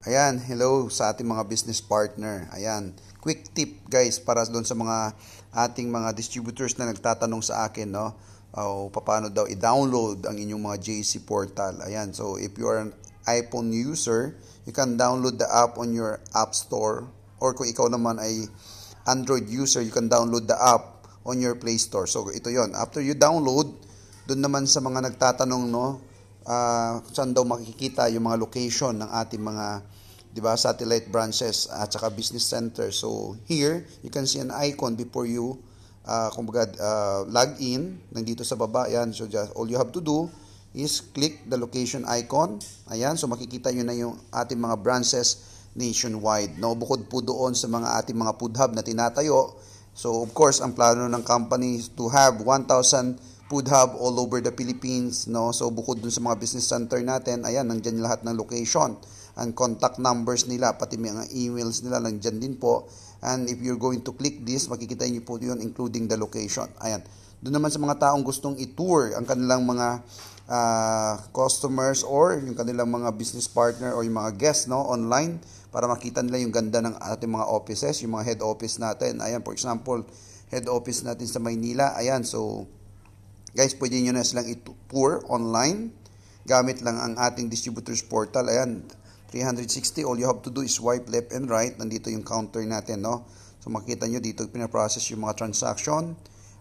Ayan, hello sa ating mga business partner. Ayan, quick tip guys para doon sa mga ating mga distributors na nagtatanong sa akin, no? O oh, paano daw i-download ang inyong mga JC portal. Ayan, so if you are an iPhone user, you can download the app on your App Store or kung ikaw naman ay Android user, you can download the app on your Play Store. So ito 'yon. After you download, doon naman sa mga nagtatanong, no? uh, saan daw makikita yung mga location ng ating mga di ba satellite branches at saka business center. So here, you can see an icon before you uh, kumbaga uh, log in nandito sa baba yan. So just all you have to do is click the location icon. Ayan, so makikita nyo na yung ating mga branches nationwide. No, bukod po doon sa mga ating mga food hub na tinatayo. So of course, ang plano ng company is to have 1,000 food hub all over the Philippines, no? So bukod dun sa mga business center natin, ayan, nandiyan lahat ng location and contact numbers nila, pati mga emails nila, nandiyan din po. And if you're going to click this, makikita niyo po yun, including the location. Ayan. Doon naman sa mga taong gustong i-tour ang kanilang mga uh, customers or yung kanilang mga business partner or yung mga guests no online para makita nila yung ganda ng ating mga offices, yung mga head office natin. Ayan, for example, head office natin sa Maynila. Ayan, so Guys, pwede nyo na silang i-tour online gamit lang ang ating distributors portal. Ayan, 360. All you have to do is swipe left and right. Nandito yung counter natin, no? So, makita nyo dito pinaprocess yung mga transaction.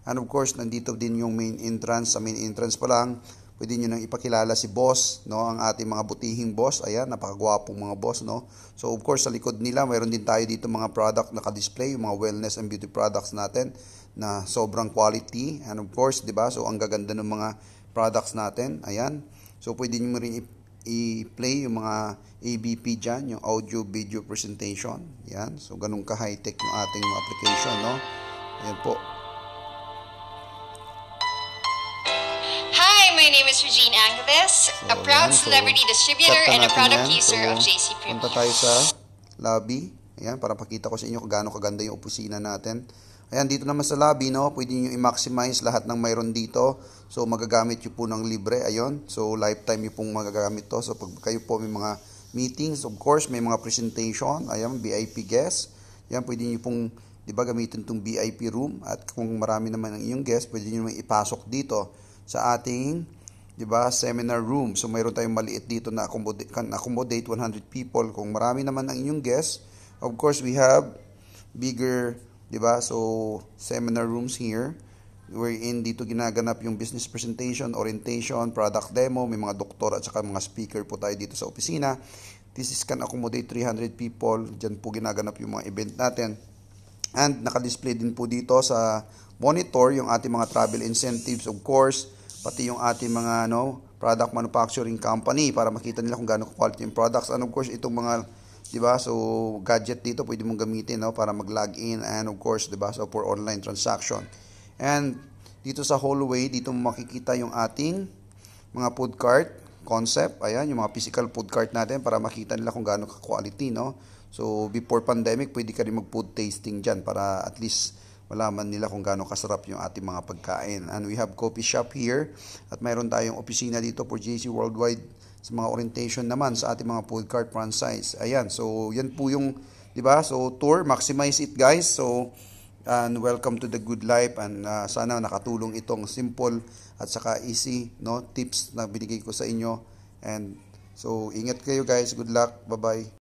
And of course, nandito din yung main entrance. Sa main entrance pa lang, Pwede niyo nang ipakilala si boss, no, ang ating mga butihing boss. Ayan, napakagwapong mga boss, no. So of course, sa likod nila, mayroon din tayo dito mga product na ka-display, yung mga wellness and beauty products natin na sobrang quality. And of course, 'di ba? So ang gaganda ng mga products natin. Ayan. So pwede niyo rin i-play yung mga ABP dyan, yung audio video presentation. Yan. So ganun ka high-tech ng ating application, no? Ayan po. my name is Regine Angeles, so, a proud So, celebrity distributor and a product yan. user so, of JC Premium. Punta tayo sa lobby. Ayan, para pakita ko sa inyo kung gaano kaganda yung opisina natin. Ayan, dito naman sa lobby, no, pwede nyo i-maximize lahat ng mayroon dito. So, magagamit nyo po ng libre, ayun. So, lifetime nyo pong magagamit to. So, pag kayo po may mga meetings, of course, may mga presentation, ayan, VIP guest. Ayan, pwede nyo pong, di ba, gamitin itong VIP room. At kung marami naman ang inyong guest, pwede nyo naman ipasok dito sa ating 'di ba? Seminar room. So mayroon tayong maliit dito na accommodate can accommodate 100 people kung marami naman ang inyong guests. Of course, we have bigger, 'di ba? So seminar rooms here wherein dito ginaganap yung business presentation, orientation, product demo, may mga doktor at saka mga speaker po tayo dito sa opisina. This is can accommodate 300 people. Diyan po ginaganap yung mga event natin. And naka-display din po dito sa monitor yung ating mga travel incentives of course, pati yung ating mga ano, product manufacturing company para makita nila kung gaano quality yung products. And of course, itong mga 'di ba? So gadget dito pwede mong gamitin no para mag-log in and of course, 'di ba? So for online transaction. And dito sa hallway, dito mo makikita yung ating mga food cart concept. Ayan, yung mga physical food cart natin para makita nila kung gaano ka-quality, no? So before pandemic, pwede ka rin mag-food tasting diyan para at least malaman nila kung gaano kasarap yung ating mga pagkain. And we have coffee shop here at mayroon tayong opisina dito for JC Worldwide sa mga orientation naman sa ating mga food cart franchise. Ayan, so yan po yung, di ba? So tour, maximize it guys. So and welcome to the good life and uh, sana nakatulong itong simple at saka easy no tips na binigay ko sa inyo and so ingat kayo guys good luck bye bye